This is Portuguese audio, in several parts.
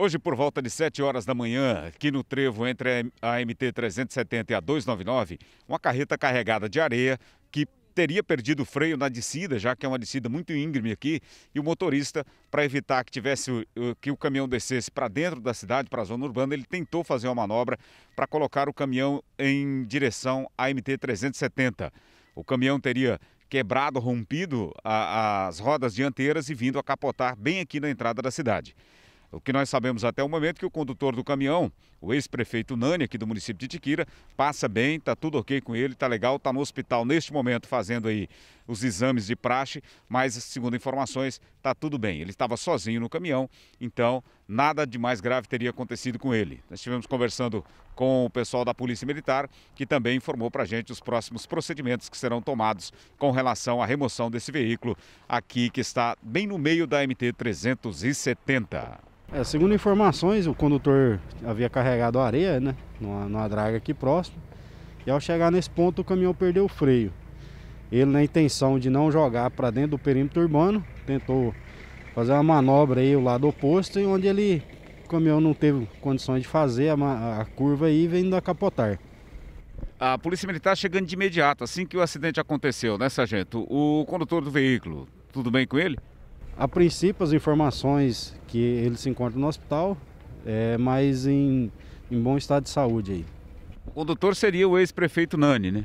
Hoje, por volta de 7 horas da manhã, aqui no trevo entre a MT 370 e a 299, uma carreta carregada de areia que teria perdido o freio na descida, já que é uma descida muito íngreme aqui, e o motorista, para evitar que tivesse que o caminhão descesse para dentro da cidade, para a zona urbana, ele tentou fazer uma manobra para colocar o caminhão em direção à MT 370. O caminhão teria quebrado, rompido a, as rodas dianteiras e vindo a capotar bem aqui na entrada da cidade. O que nós sabemos até o momento é que o condutor do caminhão, o ex-prefeito Nani, aqui do município de Tiquira, passa bem, está tudo ok com ele, está legal, está no hospital neste momento fazendo aí os exames de praxe, mas, segundo informações, está tudo bem. Ele estava sozinho no caminhão, então nada de mais grave teria acontecido com ele. Nós estivemos conversando com o pessoal da Polícia Militar, que também informou para a gente os próximos procedimentos que serão tomados com relação à remoção desse veículo aqui, que está bem no meio da MT 370. É, segundo informações, o condutor havia carregado areia, né, numa, numa draga aqui próximo, e ao chegar nesse ponto o caminhão perdeu o freio. Ele, na intenção de não jogar para dentro do perímetro urbano, tentou fazer uma manobra aí o lado oposto e onde ele o caminhão não teve condições de fazer a, a curva aí vem a capotar. A polícia militar chegando de imediato, assim que o acidente aconteceu, né, sargento? O condutor do veículo, tudo bem com ele? A princípio, as informações que ele se encontra no hospital, é, mas em, em bom estado de saúde aí. O condutor seria o ex-prefeito Nani, né?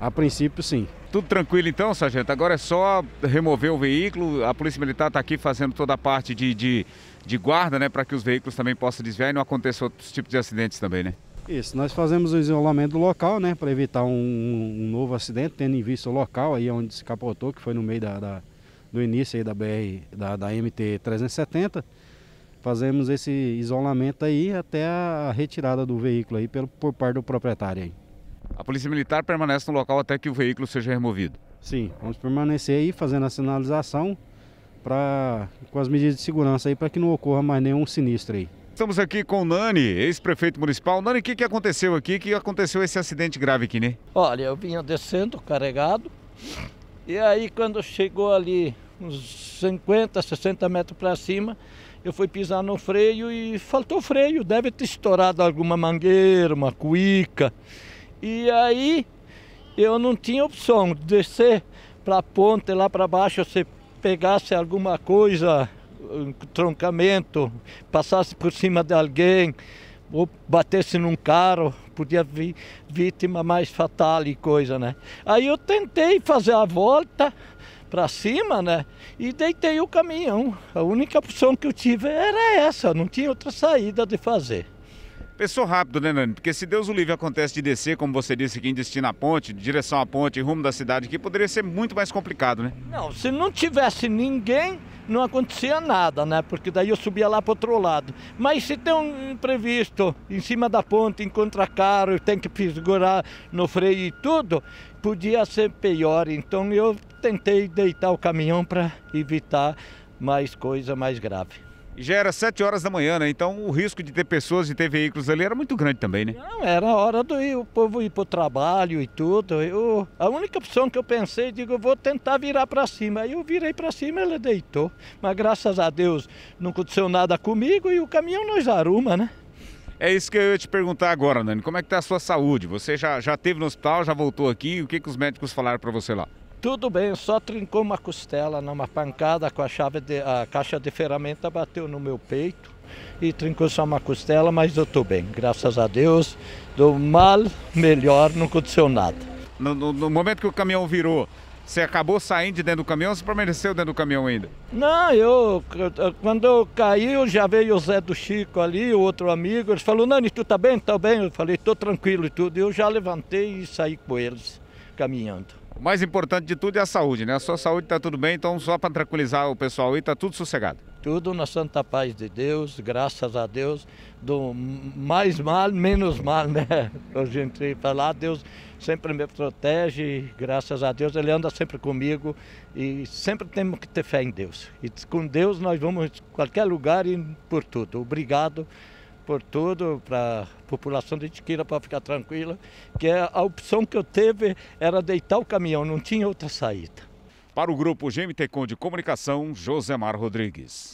A princípio, sim. Tudo tranquilo então, sargento? Agora é só remover o veículo. A Polícia Militar está aqui fazendo toda a parte de, de, de guarda, né? Para que os veículos também possam desviar e não aconteça outros tipos de acidentes também, né? Isso, nós fazemos o isolamento do local, né? Para evitar um, um, novo acidente, tendo em vista o local aí onde se capotou, que foi no meio da, da do início aí da BR, da, da MT-370. Fazemos esse isolamento aí até a retirada do veículo aí pelo, por parte do proprietário aí. A Polícia Militar permanece no local até que o veículo seja removido? Sim, vamos permanecer aí fazendo a sinalização pra, com as medidas de segurança aí para que não ocorra mais nenhum sinistro aí. Estamos aqui com o Nani, ex-prefeito municipal. Nani, o que, que aconteceu aqui? O que aconteceu esse acidente grave aqui, né? Olha, eu vinha descendo carregado e aí quando chegou ali uns 50, 60 metros para cima, eu fui pisar no freio e faltou freio, deve ter estourado alguma mangueira, uma cuíca. E aí eu não tinha opção de descer para a ponte lá para baixo, se pegasse alguma coisa, um troncamento, passasse por cima de alguém, ou batesse num carro, podia vir vítima mais fatal e coisa, né? Aí eu tentei fazer a volta para cima, né? E deitei o caminhão. A única opção que eu tive era essa, não tinha outra saída de fazer. Pensou rápido, né, Nani? Porque se Deus o livre acontece de descer, como você disse aqui, em destino à ponte, de direção à ponte, rumo da cidade aqui, poderia ser muito mais complicado, né? Não, se não tivesse ninguém, não acontecia nada, né? Porque daí eu subia lá para outro lado. Mas se tem um imprevisto em cima da ponte, encontra carro, tem que segurar no freio e tudo, podia ser pior. Então eu tentei deitar o caminhão para evitar mais coisa mais grave já era 7 horas da manhã, né? Então o risco de ter pessoas e ter veículos ali era muito grande também, né? Não, era a hora do o povo ir para o trabalho e tudo. Eu, a única opção que eu pensei, digo, eu vou tentar virar para cima. Aí eu virei para cima e ela deitou. Mas graças a Deus não aconteceu nada comigo e o caminhão nós arruma, né? É isso que eu ia te perguntar agora, Nani. Como é que está a sua saúde? Você já, já teve no hospital, já voltou aqui? O que, que os médicos falaram para você lá? Tudo bem, só trincou uma costela numa pancada com a chave de, a caixa de ferramenta bateu no meu peito e trincou só uma costela, mas eu estou bem, graças a Deus. Do mal, melhor, não aconteceu nada. No, no, no, momento que o caminhão virou, você acabou saindo de dentro do caminhão ou você permaneceu dentro do caminhão ainda? Não, eu, quando eu caí, já veio o Zé do Chico ali, o outro amigo, eles falou Nani, tu tá bem? Tá bem? Eu falei, tô tranquilo e tudo. Eu já levantei e saí com eles caminhando. O mais importante de tudo é a saúde, né? A sua saúde está tudo bem, então só para tranquilizar o pessoal aí, está tudo sossegado. Tudo na santa paz de Deus, graças a Deus, do mais mal, menos mal, né? A gente lá Deus sempre me protege, graças a Deus, Ele anda sempre comigo e sempre temos que ter fé em Deus. E com Deus nós vamos em qualquer lugar e por tudo. Obrigado por tudo, para a população de Itiquira para ficar tranquila, que é, a opção que eu teve era deitar o caminhão, não tinha outra saída. Para o grupo GMT Com de Comunicação, Josemar Rodrigues.